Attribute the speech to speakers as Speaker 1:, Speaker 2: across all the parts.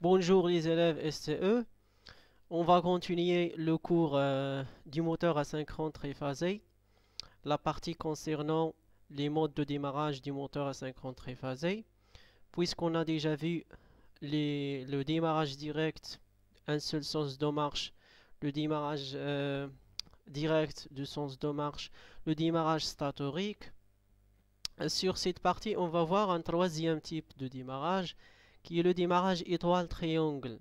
Speaker 1: Bonjour les élèves SCE, e. On va continuer le cours euh, du moteur asynchrone triphasé. La partie concernant les modes de démarrage du moteur asynchrone triphasé. Puisqu'on a déjà vu le démarrage direct, un seul sens de marche, le démarrage euh, direct du sens de marche, le démarrage statorique. Sur cette partie, on va voir un troisième type de démarrage qui est le démarrage étoile-triangle.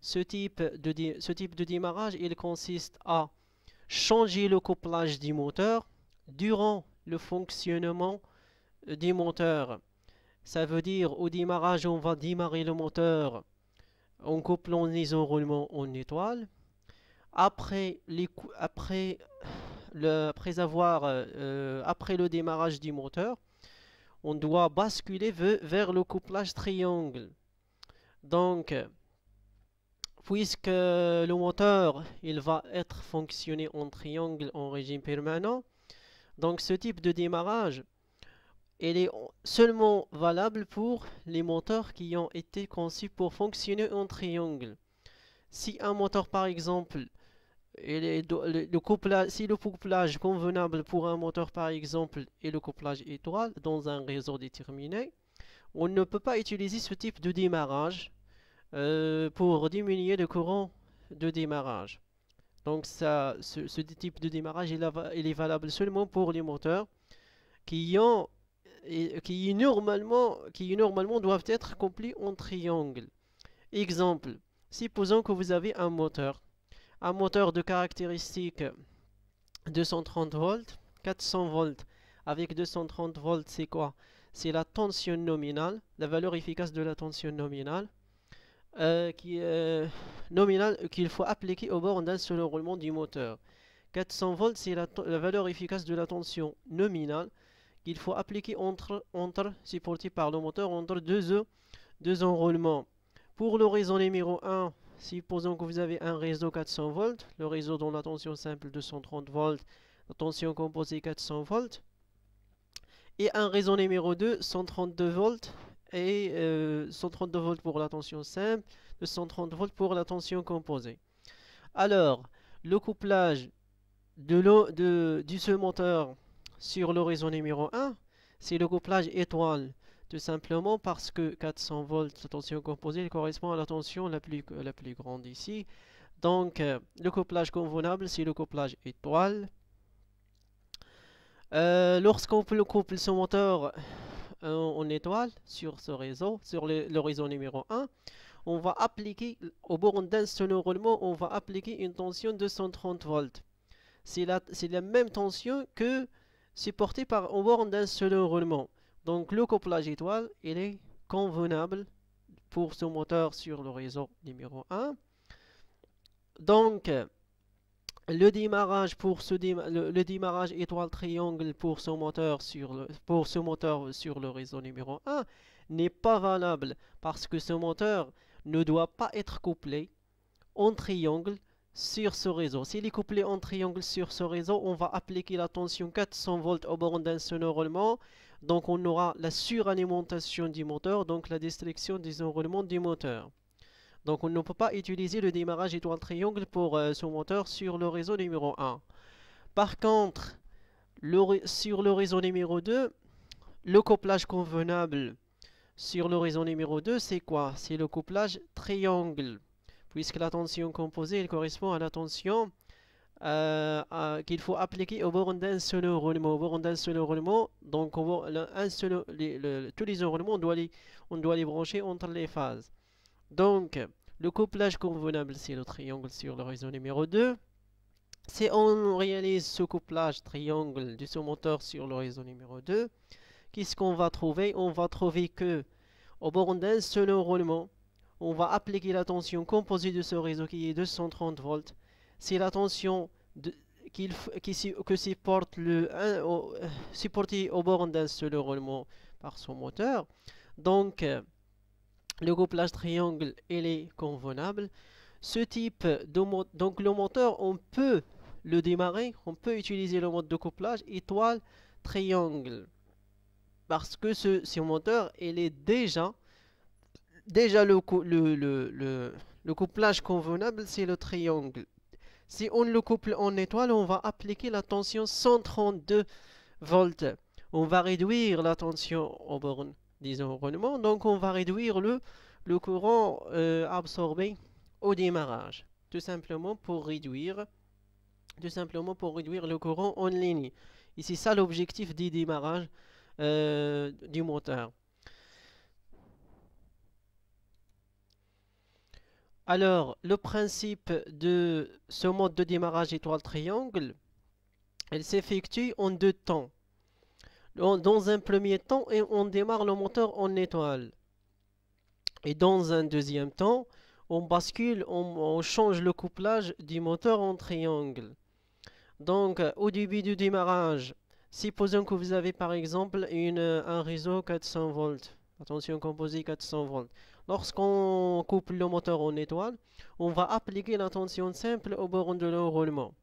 Speaker 1: Ce type, de, ce type de démarrage, il consiste à changer le couplage du moteur durant le fonctionnement euh, du moteur. Ça veut dire au démarrage, on va démarrer le moteur en couplant les enroulements en étoile. Après, après, le, après, avoir, euh, euh, après le démarrage du moteur, on doit basculer vers le couplage triangle. Donc, puisque le moteur il va être fonctionné en triangle en régime permanent, donc ce type de démarrage il est seulement valable pour les moteurs qui ont été conçus pour fonctionner en triangle. Si un moteur par exemple et le, si le couplage convenable pour un moteur par exemple est le couplage étoile dans un réseau déterminé, on ne peut pas utiliser ce type de démarrage euh, pour diminuer le courant de démarrage. Donc ça, ce, type de démarrage il, est valable seulement pour les moteurs qui ont qui normalement qui normalement doivent être complets en triangle. Exemple, supposons que vous avez un moteur un moteur de caractéristiques 230 volts, 400 volts. Avec 230 volts, c'est quoi C'est la tension nominale, la valeur efficace de la tension nominale, euh, qui euh, nominale qu'il faut appliquer au bord d'un seul roulement du moteur. 400 volts, c'est la, valeur efficace de la tension nominale qu'il faut appliquer entre, entre, supporté par le moteur, entre deux, deux enroulements. Pour l'horizon numéro 1, supposons que vous avez un réseau 400 volts, le réseau dont la tension simple 230 volts, la tension composée 400 volts, et un réseau numéro 2, 132 volts, et 132 euh, volts pour la tension simple, 230 volts pour la tension composée. Alors, le couplage de, l'eau de, de ce moteur sur le réseau numéro 1, c'est le couplage étoile tout simplement parce que 400 volts, la tension composée correspond à la tension la plus, euh, la plus grande ici. Donc, euh, le couplage convenable, c'est le couplage étoile. Euh, lorsqu'on couple son moteur en étoile sur ce réseau, sur le, réseau numéro 1, on va appliquer, au bord d'un seul roulement, on va appliquer une tension de 130 volts. C'est la, la, même tension que supportée par au bord d'un seul roulement. Donc le couplage étoile, il est convenable pour ce moteur sur le réseau numéro 1. Donc le démarrage pour ce le, démarrage étoile triangle pour ce moteur sur le pour ce moteur sur le réseau numéro 1 n'est pas valable parce que ce moteur ne doit pas être couplé en triangle sur ce réseau. S'il est couplé en triangle sur ce réseau, on va appliquer la tension 400 volts au bord d'un sonorement donc on aura la suralimentation du moteur, donc la destruction des enroulements du moteur. Donc on ne peut pas utiliser le démarrage étoile triangle pour euh, son moteur sur le réseau numéro 1. Par contre, sur le réseau numéro 2, le couplage convenable sur le réseau numéro 2, c'est quoi C'est le couplage triangle, puisque la tension composée correspond à la tension euh, qu'il faut appliquer au bord d'un seul roulement, Au bord d'un seul enroulement, donc un tous les enroulements, on doit les, brancher entre les phases. Donc, le couplage convenable, c'est le triangle sur le réseau numéro 2. Si on réalise ce couplage triangle du moteur sur le réseau numéro 2, qu'est-ce qu'on va trouver On va trouver que, au bord d'un seul enroulement, on va appliquer la tension composée de ce réseau qui est 230 volts c'est l'attention tension qui, que supporte le, un, au, bord d'un seul roulement par son moteur. Donc, euh, le couplage triangle, est convenable. Ce type de donc le moteur, on peut le démarrer, on peut utiliser le mode de couplage étoile triangle. Parce que ce, moteur, il est déjà, déjà le couplage convenable, c'est le triangle. Si on le couple en étoile, on va appliquer la tension 132 volts. On va réduire la tension aux bornes, disons, Donc, on va réduire le, courant euh, absorbé au démarrage. Tout simplement pour réduire tout simplement pour réduire le courant en ligne. Ici, c'est ça l'objectif du démarrage euh, du moteur. Alors, le principe de ce mode de démarrage étoile-triangle, elle s'effectue en deux temps. Dans un premier temps, on démarre le moteur en étoile. Et dans un deuxième temps, on bascule, on, change le couplage du moteur en triangle. Donc, euh, au début du démarrage, supposons que vous avez par exemple un réseau 400 volts. Attention, composé 400 volts. Lorsqu'on coupe le moteur en étoile, on va appliquer la tension simple au bornes de l'enroulement.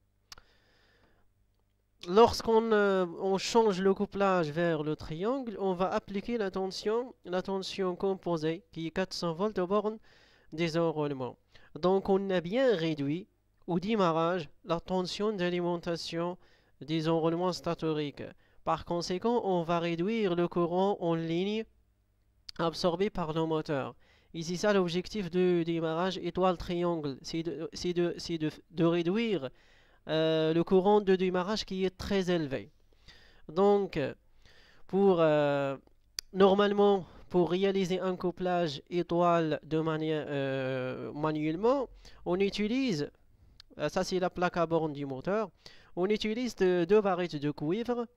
Speaker 1: Lorsqu'on euh, change le couplage vers le triangle, on va appliquer la tension, la tension composée qui est 400 volts aux bornes des enroulements. Donc on a bien réduit au démarrage la tension d'alimentation des enroulements statoriques. Par conséquent, on va réduire le courant en ligne absorbé par le moteur. Ici, ça, l'objectif du démarrage étoile-triangle, c'est de, réduire euh, le courant de démarrage qui est très élevé. Donc, pour euh, normalement, pour réaliser un couplage étoile de manière euh, manuellement, on utilise, ça c'est la plaque à borne du moteur, on utilise deux barrettes de cuivre.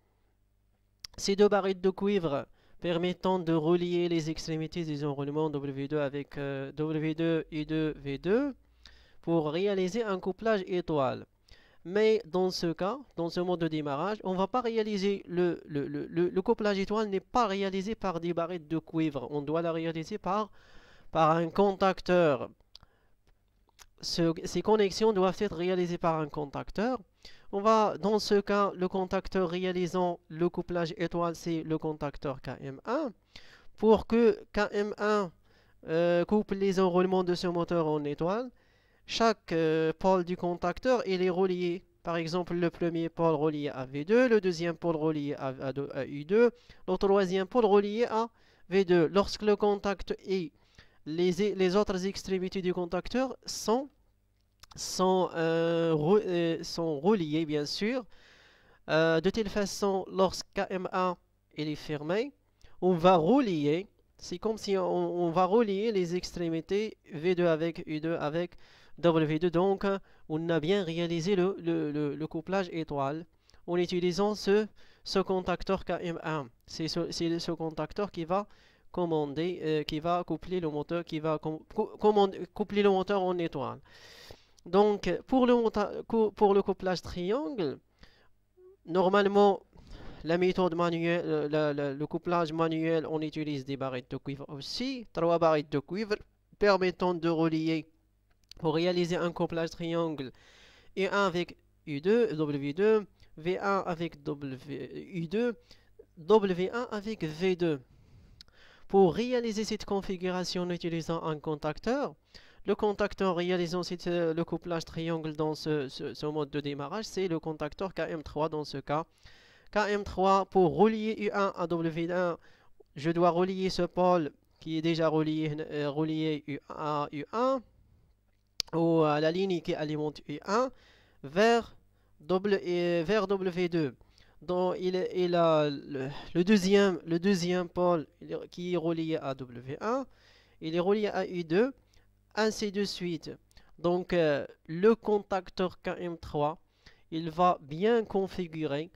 Speaker 1: Ces deux barrettes de cuivre permettant de relier les extrémités des enroulements W2 avec euh, W2, et 2 V2 pour réaliser un couplage étoile. Mais dans ce cas, dans ce mode de démarrage, on ne va pas réaliser le, le, couplage étoile n'est pas réalisé par des barrettes de cuivre. On doit la réaliser par, par un contacteur. ces connexions doivent être réalisées par un contacteur. On va, dans ce cas, le contacteur réalisant le couplage étoile, c'est le contacteur KM1. Pour que KM1 euh, coupe les enroulements de ce moteur en étoile, chaque euh, pôle du contacteur est relié. Par exemple, le premier pôle relié à V2, le deuxième pôle relié à, U2, le troisième pôle relié à V2. Lorsque le contact est, les, les autres extrémités du contacteur sont sont, euh, euh, sont reliés bien sûr. Euh, de telle façon, KM1 est fermé, on va relier, c'est comme si on, va relier les extrémités V2 avec U2 avec W2. Donc, on a bien réalisé le, le, le, couplage étoile en utilisant ce, ce contacteur KM1. C'est ce, contacteur qui va commander, qui va coupler le moteur, qui va coupler le moteur en étoile. Donc, pour le, couplage triangle, normalement, la méthode manuelle, euh, le couplage manuel, on utilise des barrettes de cuivre aussi. Trois barrettes de cuivre permettant de relier, pour réaliser un couplage triangle, et 1 avec U2, W2, V1 avec w, U2, W1 avec V2. Pour réaliser cette configuration en utilisant un contacteur, le contacteur réalisant euh, le couplage triangle dans ce, mode de démarrage, c'est le contacteur KM3 dans ce cas. KM3, pour relier U1 à W1, je dois relier ce pôle qui est déjà relié, U1 euh, à U1, ou à la ligne qui alimente U1, vers, w, 2 euh, Donc, il, a le, deuxième, le deuxième pôle qui est relié à W1, il est relié à U2, ainsi de suite. Donc euh, le contacteur KM3, il va bien configurer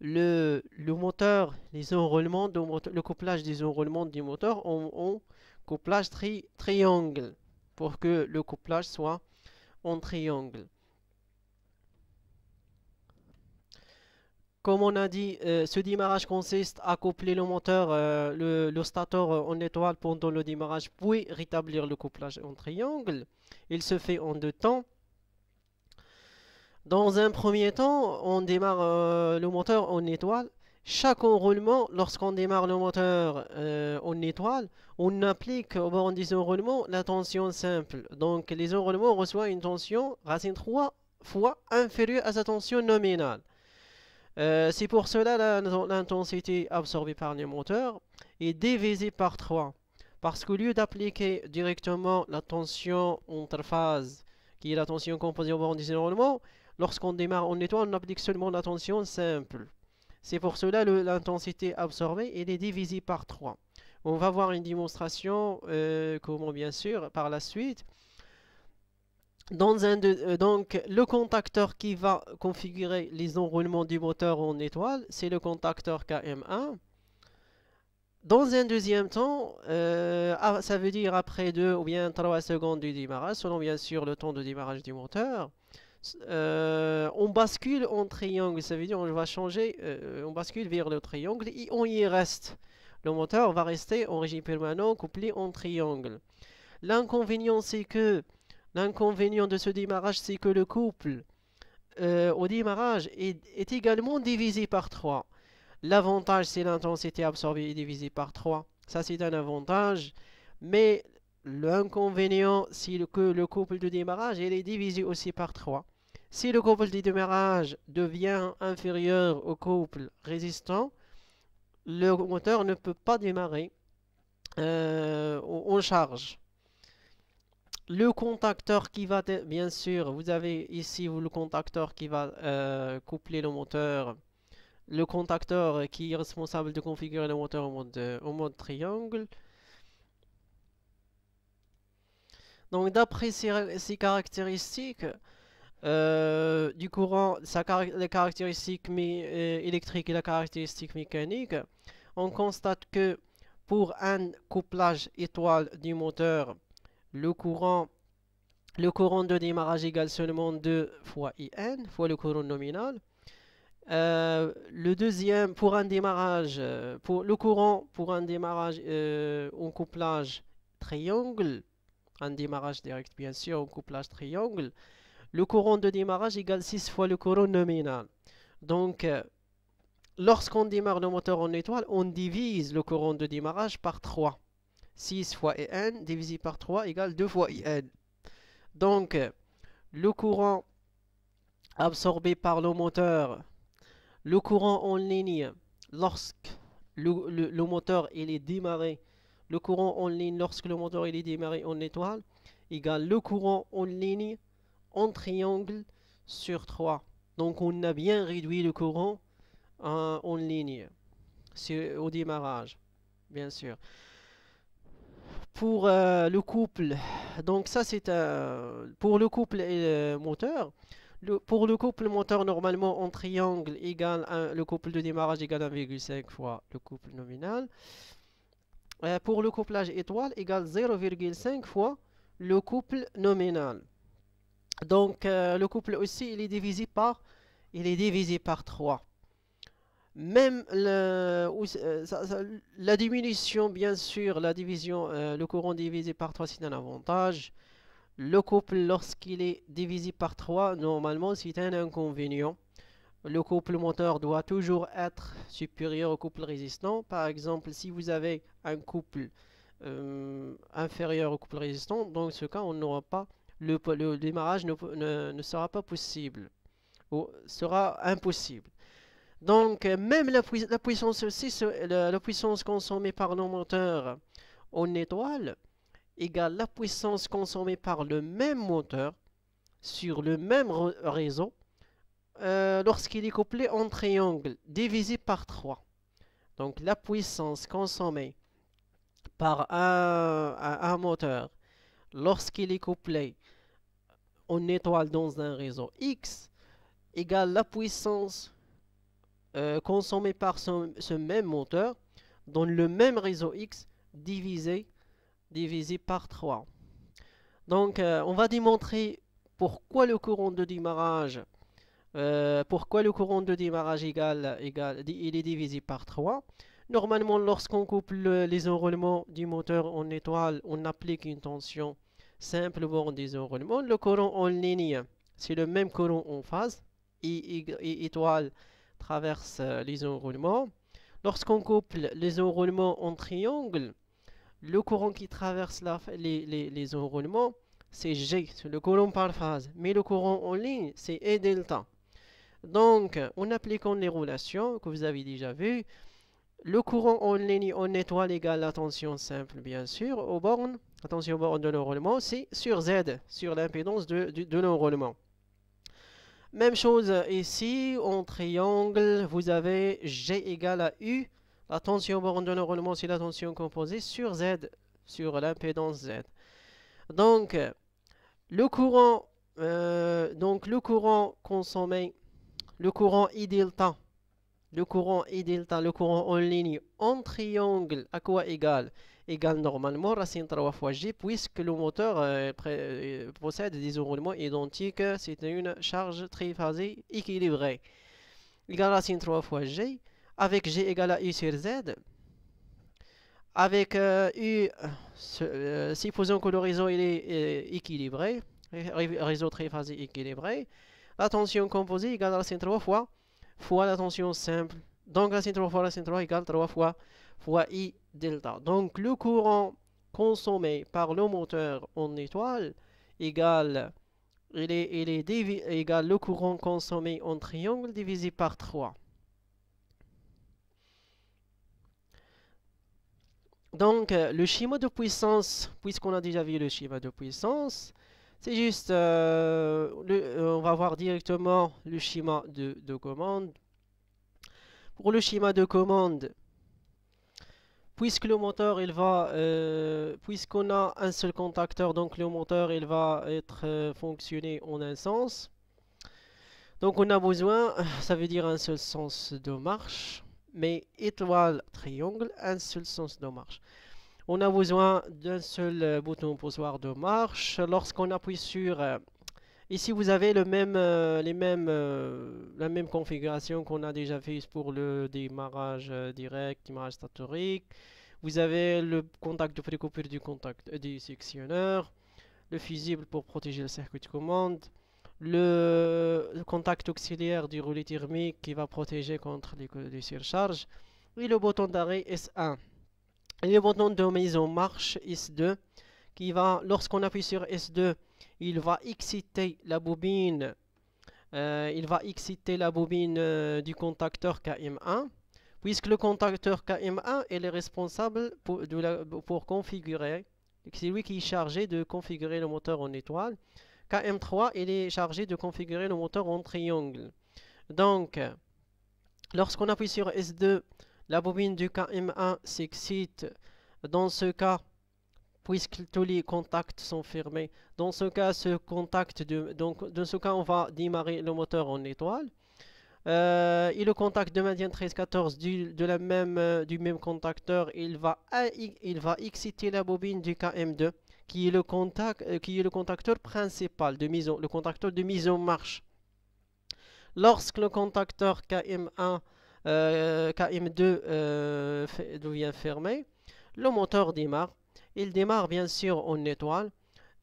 Speaker 1: le, le moteur, les enroulements, de moteur, le couplage des enroulements du moteur en, couplage tri triangle pour que le couplage soit en triangle. Comme on a dit, euh, ce démarrage consiste à coupler le moteur, euh, le, stator euh, en étoile pendant le démarrage, puis rétablir le couplage en triangle. Il se fait en deux temps. Dans un premier temps, on démarre le moteur en étoile. Chaque enroulement, lorsqu'on démarre le moteur en étoile, on applique au bord des enroulements la tension simple. Donc les enroulements reçoivent une tension racine 3 fois inférieure à sa tension nominale. Euh, c'est pour cela l'intensité absorbée par le moteur est divisée par 3. Parce qu'au lieu d'appliquer directement la tension interphase, qui est la tension composée au bord du déroulement, lorsqu'on démarre en étoile, on applique seulement la tension simple. C'est pour cela que l'intensité absorbée est divisée par 3. On va voir une démonstration, euh, comment bien sûr, par la suite. Euh, donc le contacteur qui va configurer les enroulements du moteur en étoile, c'est le contacteur KM1. Dans un deuxième temps, euh, ah, ça veut dire après 2 ou bien 3 secondes du démarrage, selon bien sûr le temps de démarrage du moteur, euh, on bascule en triangle, ça veut dire on va changer, on bascule vers le triangle et on y reste. Le moteur va rester en régime permanent couplé en triangle. L'inconvénient c'est que L'inconvénient de ce démarrage, c'est que le couple euh, au démarrage est, également divisé par 3. L'avantage, c'est l'intensité absorbée est divisée par 3. Ça, c'est un avantage. Mais l'inconvénient, c'est que le couple de démarrage est divisé aussi par 3. Si le couple de démarrage devient inférieur au couple résistant, le moteur ne peut pas démarrer euh, en charge le contacteur qui va, bien sûr, vous avez ici le contacteur qui va euh, coupler le moteur, le contacteur qui est responsable de configurer le moteur au mode, au triangle. Donc d'après ces, caractéristiques, euh, du courant, sa, les caractéristiques euh, électriques et la caractéristique mécanique, on constate que pour un couplage étoile du moteur, le courant de démarrage égale seulement 2 fois IN, fois le courant nominal. Euh, le deuxième, pour un démarrage, euh, pour le courant pour un démarrage euh, en couplage triangle, un démarrage direct bien sûr, en couplage triangle, le courant de démarrage égale 6 fois le courant nominal. Donc, lorsqu'on démarre le moteur en étoile, on divise le courant de démarrage par 3. 6 fois n divisé par 3 égale 2 fois n Donc, le courant absorbé par le moteur, le courant en ligne, lorsque le, moteur est démarré, le courant en ligne lorsque le moteur il est démarré en étoile, égale le courant en ligne en triangle sur 3. Donc on a bien réduit le courant euh, en ligne au démarrage, bien sûr pour euh, le couple. Donc ça c'est pour le couple moteur. pour le couple moteur normalement en triangle égale le couple de démarrage égale 1,5 fois le couple nominal. Euh, pour le couplage étoile égale 0,5 fois le couple nominal. Donc euh, le couple aussi il est divisé par il est divisé par 3. Même euh, la diminution, bien sûr, la division, euh, le courant divisé par 3, c'est un avantage. Le couple, lorsqu'il est divisé par 3, normalement, c'est un inconvénient. Le couple moteur doit toujours être supérieur au couple résistant. Par exemple, si vous avez un couple euh, inférieur au couple résistant, dans ce cas, on n'aura pas le, démarrage ne, sera pas possible ou sera impossible. Donc, euh, même la, puissance euh, la, puissance consommée par nos moteur en étoile égale la puissance consommée par le même moteur sur le même réseau euh, lorsqu'il est couplé en triangle divisé par 3. Donc, la puissance consommée par un, un moteur lorsqu'il est couplé en étoile dans un réseau X égale la puissance consommé euh, par ce, même moteur dans le même réseau X divisé, par 3. Donc, euh, on va démontrer pourquoi le courant de démarrage euh, pourquoi le courant de démarrage égal, égal, il est divisé par 3 Normalement, lorsqu'on coupe les enroulements du moteur en étoile, on applique une tension simple des enroulements. Le courant en ligne, c'est le même courant en phase, et étoile traverse euh, les enroulements. Lorsqu'on couple les enroulements en triangle, le courant qui traverse les, les, les, enroulements, c'est G, le courant par phase. Mais le courant en ligne, c'est E delta. Donc, en appliquant les relations que vous avez déjà vues, le courant en ligne en étoile égale la tension simple, bien sûr, aux bornes. attention tension aux bornes de l'enroulement, c'est sur Z, sur l'impédance de, de l'enroulement. Même chose ici, en triangle, vous avez G égale à U, la tension borne de normalement c'est la tension composée sur Z, sur l'impédance Z. Donc, le courant, euh, donc le courant consommé, le courant I delta, le courant I delta, le courant en ligne en triangle, à quoi égale égale normalement racine 3 fois G, puisque le moteur euh, euh, possède des roulements identiques, c'est une charge triphasée équilibrée. Égale racine 3 fois G, avec G égale à U sur Z, avec euh, U, euh, supposons que le il est équilibré, réseau triphasé équilibré, la tension composée égale racine 3 fois, fois la tension simple. Donc racine 3 fois racine 3 égale 3 fois, fois I delta. Donc le courant consommé par le moteur en étoile égale, il est, il est égale le courant consommé en triangle divisé par 3. Donc, euh, le schéma de puissance, puisqu'on a déjà vu le schéma de puissance, c'est juste, euh, euh, on va voir directement le schéma de, de commande. Pour le schéma de commande, le moteur, il va, euh, puisqu'on a un seul contacteur, donc le moteur, il va être euh, fonctionné en un sens. Donc on a besoin, ça veut dire un seul sens de marche, mais étoile, triangle, un seul sens de marche. On a besoin d'un seul euh, bouton poussoir de marche. Lorsqu'on appuie sur Ici, vous avez le même, euh, les mêmes, euh, la même configuration qu'on a déjà fait pour le démarrage euh, direct, démarrage statorique. Vous avez le contact de précoupure du contact du sectionneur, le fusible pour protéger le circuit de commande, le, contact auxiliaire du relais thermique qui va protéger contre les surcharges, et le bouton d'arrêt S1. Et le bouton de mise en marche S2 qui va, lorsqu'on appuie sur S2, il va exciter la bobine euh, il va exciter la bobine euh, du contacteur KM1 puisque le contacteur KM1 est responsable pour, pour configurer c'est lui qui est chargé de configurer le moteur en étoile KM3 il est chargé de configurer le moteur en triangle donc lorsqu'on appuie sur S2 la bobine du KM1 s'excite dans ce cas puisque tous les contacts sont fermés. Dans ce cas, ce contact donc, dans ce cas, on va démarrer le moteur en étoile. Euh, et le contact de maintien 1314 du, de la même, euh, du même contacteur, il va, il va exciter la bobine du KM2, qui est le, contact, euh, qui est le contacteur principal, de mise en, le contacteur de mise en marche. Lorsque le contacteur KM1, KM2 devient fermé, le moteur démarre il démarre bien sûr en étoile.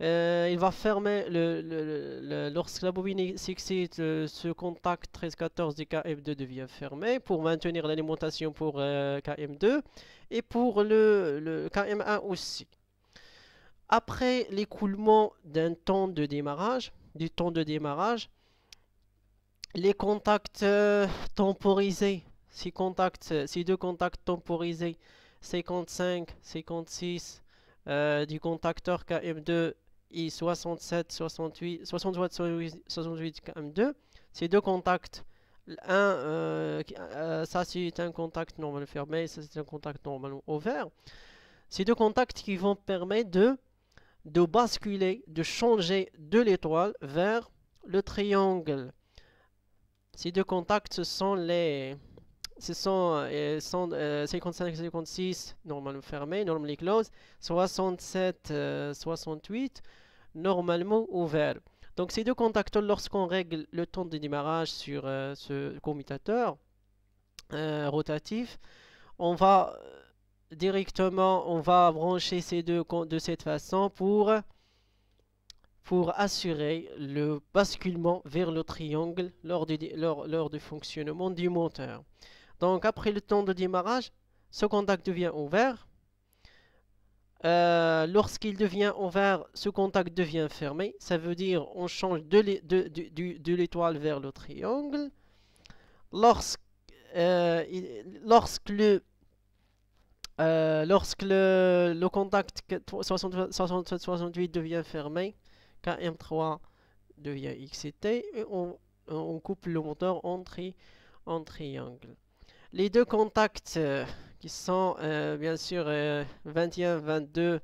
Speaker 1: Euh, il va fermer le, lorsque la bobine s'excite, euh, ce contact 13-14 du KM2 devient fermé pour maintenir l'alimentation pour euh, KM2 et pour le, KM1 aussi. Après l'écoulement d'un temps de démarrage, du temps de démarrage, les contacts temporisés, ces deux contacts temporisés, 55, 56, euh, du contacteur KM2 I67 68 68 68 KM2 ces deux contacts un euh, euh, ça c'est un contact normal fermé ça c'est un contact normal ouvert ces deux contacts qui vont permettre de de basculer de changer de l'étoile vers le triangle ces deux contacts ce sont les ce sont euh, 55, 56 euh, normalement fermés, normally closed, 67, 68 normalement ouvert. Donc ces deux contacteurs, lorsqu'on règle le temps de démarrage sur euh, ce commutateur euh, rotatif, on va directement, on va brancher ces deux de cette façon pour, pour assurer le basculement vers le triangle lors du fonctionnement du moteur. Donc après le temps de démarrage, ce contact devient ouvert. Euh, lorsqu'il devient ouvert, ce contact devient fermé. Ça veut dire on change de l'étoile vers le triangle. Lorsque, euh, euh, le contact 67-68 devient fermé, KM3 devient XT et on, coupe le moteur en triangle. Les deux contacts euh, qui sont euh, bien sûr 21, euh, 22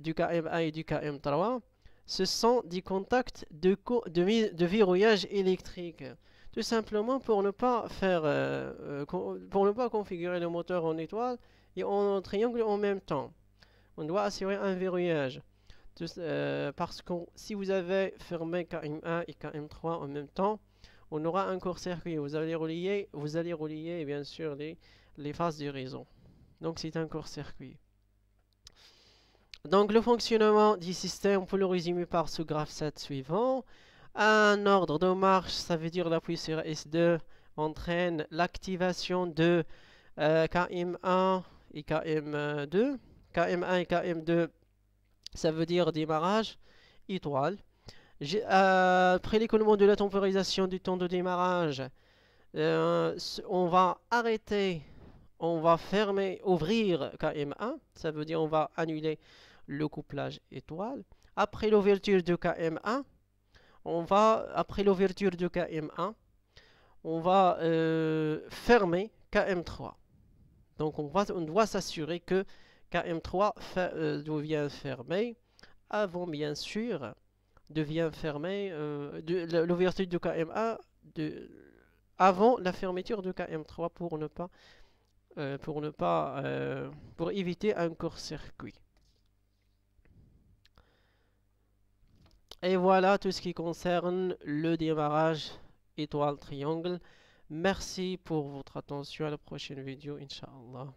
Speaker 1: du KM1 et du KM3, ce sont des contacts de, verrouillage électrique. Tout simplement pour ne pas faire, pour ne pas configurer le moteur en étoile et en triangle en même temps. On doit assurer un verrouillage. parce que si vous avez fermé KM1 et KM3 en même temps, on aura un court-circuit. Vous allez relier, vous allez relier bien sûr les, phases de du réseau. Donc c'est un court-circuit. Donc le fonctionnement du système, on peut le résumer par ce graphe 7 suivant. Un ordre de marche, ça veut dire l'appui sur S2 entraîne l'activation de euh, KM1 et KM2. KM1 et KM2, ça veut dire démarrage, étoile. Euh, après l'économie de la temporisation du temps de démarrage, euh, on va arrêter, on va fermer, ouvrir KM1, ça veut dire on va annuler le couplage étoile. Après l'ouverture de KM1, on va, après l'ouverture de KM1, on va euh, fermer KM3. Donc on, doit s'assurer que KM3 devient fermé avant bien sûr devient fermé, euh, l'ouverture de, KM1 avant la fermeture du KM3 pour ne pas, euh, pour, ne pas euh, pour éviter un court-circuit. Et voilà tout ce qui concerne le démarrage étoile triangle. Merci pour votre attention à la prochaine vidéo, Inch'Allah.